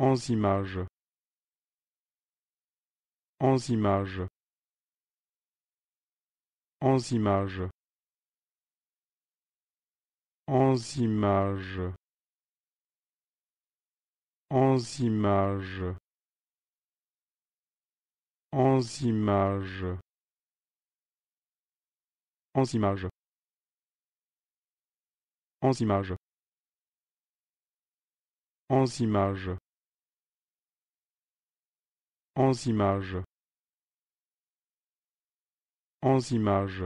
images. en images. en images. en images. en images. En images.